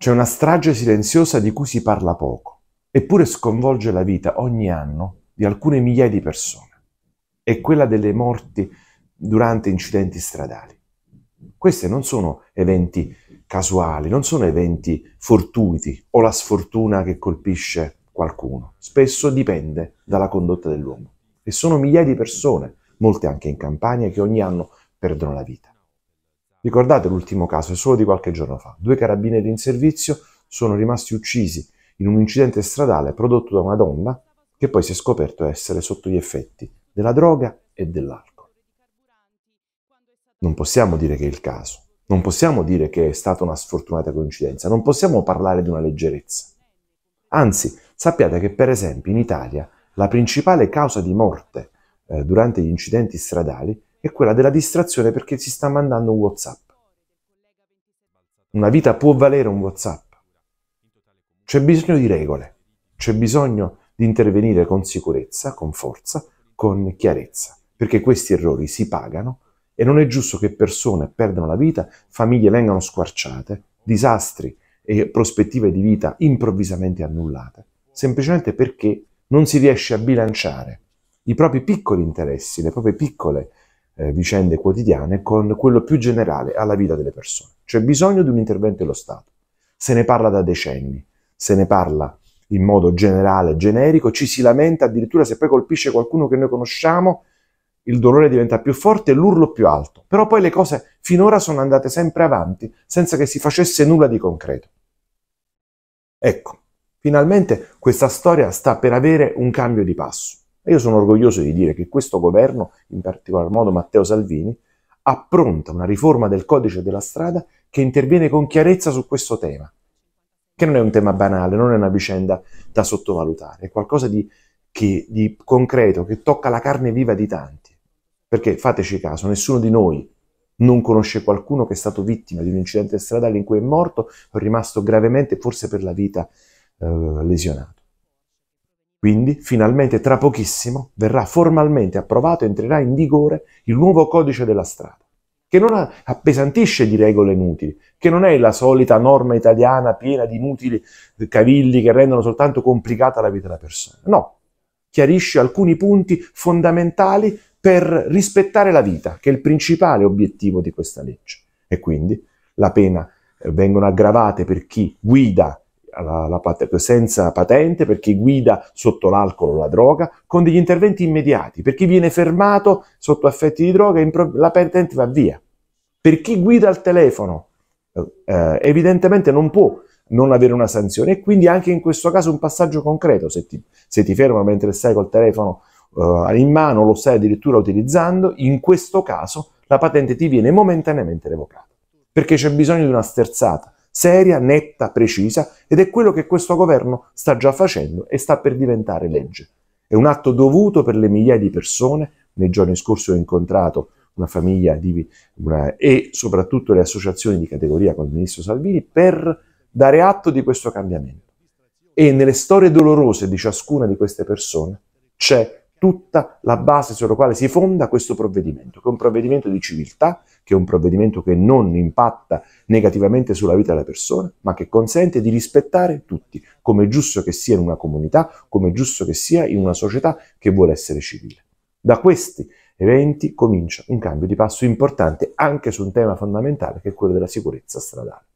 C'è una strage silenziosa di cui si parla poco, eppure sconvolge la vita ogni anno di alcune migliaia di persone. È quella delle morti durante incidenti stradali. Questi non sono eventi casuali, non sono eventi fortuiti o la sfortuna che colpisce qualcuno. Spesso dipende dalla condotta dell'uomo. E sono migliaia di persone, molte anche in campagna, che ogni anno perdono la vita. Ricordate l'ultimo caso, è solo di qualche giorno fa. Due carabinieri in servizio sono rimasti uccisi in un incidente stradale prodotto da una donna che poi si è scoperto essere sotto gli effetti della droga e dell'alcol. Non possiamo dire che è il caso, non possiamo dire che è stata una sfortunata coincidenza, non possiamo parlare di una leggerezza. Anzi, sappiate che per esempio in Italia la principale causa di morte eh, durante gli incidenti stradali è quella della distrazione perché si sta mandando un WhatsApp. Una vita può valere un WhatsApp. C'è bisogno di regole, c'è bisogno di intervenire con sicurezza, con forza, con chiarezza, perché questi errori si pagano e non è giusto che persone perdano la vita, famiglie vengano squarciate, disastri e prospettive di vita improvvisamente annullate, semplicemente perché non si riesce a bilanciare i propri piccoli interessi, le proprie piccole eh, vicende quotidiane con quello più generale alla vita delle persone. C'è bisogno di un intervento dello Stato. Se ne parla da decenni, se ne parla in modo generale, generico, ci si lamenta addirittura se poi colpisce qualcuno che noi conosciamo, il dolore diventa più forte e l'urlo più alto. Però poi le cose finora sono andate sempre avanti senza che si facesse nulla di concreto. Ecco, finalmente questa storia sta per avere un cambio di passo. Io sono orgoglioso di dire che questo governo, in particolar modo Matteo Salvini, ha pronta una riforma del codice della strada che interviene con chiarezza su questo tema, che non è un tema banale, non è una vicenda da sottovalutare, è qualcosa di, che, di concreto che tocca la carne viva di tanti. Perché fateci caso, nessuno di noi non conosce qualcuno che è stato vittima di un incidente stradale in cui è morto o è rimasto gravemente, forse per la vita, eh, lesionato. Quindi, finalmente, tra pochissimo, verrà formalmente approvato e entrerà in vigore il nuovo codice della strada, che non appesantisce di regole inutili, che non è la solita norma italiana piena di inutili cavilli che rendono soltanto complicata la vita della persona. No, chiarisce alcuni punti fondamentali per rispettare la vita, che è il principale obiettivo di questa legge. E quindi la pena eh, vengono aggravate per chi guida la, la, senza patente, per chi guida sotto l'alcol o la droga, con degli interventi immediati, per chi viene fermato sotto affetti di droga, la patente va via. Per chi guida al telefono, eh, eh, evidentemente non può non avere una sanzione e quindi anche in questo caso un passaggio concreto, se ti, se ti fermano mentre stai col telefono eh, in mano, lo stai addirittura utilizzando, in questo caso la patente ti viene momentaneamente revocata, perché c'è bisogno di una sterzata, seria, netta, precisa ed è quello che questo governo sta già facendo e sta per diventare legge. È un atto dovuto per le migliaia di persone. Nei giorni scorsi ho incontrato una famiglia di, una, e soprattutto le associazioni di categoria con il ministro Salvini per dare atto di questo cambiamento. E nelle storie dolorose di ciascuna di queste persone c'è tutta la base sulla quale si fonda questo provvedimento, che è un provvedimento di civiltà, che è un provvedimento che non impatta negativamente sulla vita della persona, ma che consente di rispettare tutti, come è giusto che sia in una comunità, come è giusto che sia in una società che vuole essere civile. Da questi eventi comincia un cambio di passo importante anche su un tema fondamentale che è quello della sicurezza stradale.